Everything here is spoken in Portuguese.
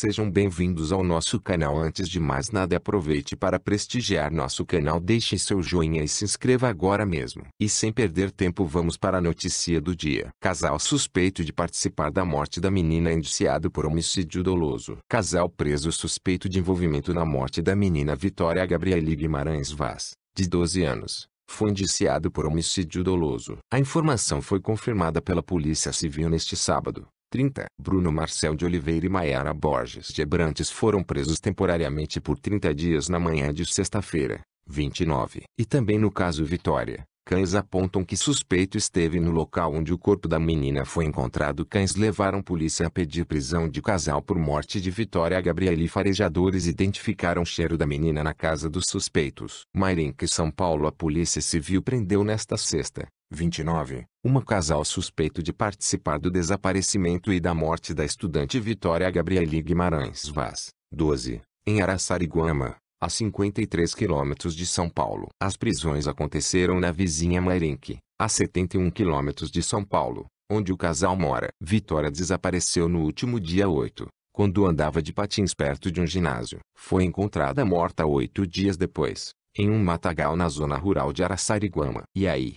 Sejam bem-vindos ao nosso canal. Antes de mais nada, aproveite para prestigiar nosso canal, deixe seu joinha e se inscreva agora mesmo. E sem perder tempo, vamos para a notícia do dia. Casal suspeito de participar da morte da menina indiciado por homicídio doloso. Casal preso suspeito de envolvimento na morte da menina Vitória Gabriele Guimarães Vaz, de 12 anos foi indiciado por homicídio doloso. A informação foi confirmada pela Polícia Civil neste sábado. 30. Bruno Marcel de Oliveira e Maiara Borges de Abrantes foram presos temporariamente por 30 dias na manhã de sexta-feira, 29. E também no caso Vitória, cães apontam que suspeito esteve no local onde o corpo da menina foi encontrado. Cães levaram polícia a pedir prisão de casal por morte de Vitória Gabriele. Farejadores identificaram o cheiro da menina na casa dos suspeitos. Mairinque, São Paulo. A polícia civil prendeu nesta sexta 29, uma casal suspeito de participar do desaparecimento e da morte da estudante Vitória Gabriele Guimarães Vaz, 12, em Araçariguama, a 53 quilômetros de São Paulo. As prisões aconteceram na vizinha Mairinque, a 71 quilômetros de São Paulo, onde o casal mora. Vitória desapareceu no último dia 8, quando andava de patins perto de um ginásio. Foi encontrada morta oito dias depois, em um matagal na zona rural de Araçariguama. E aí?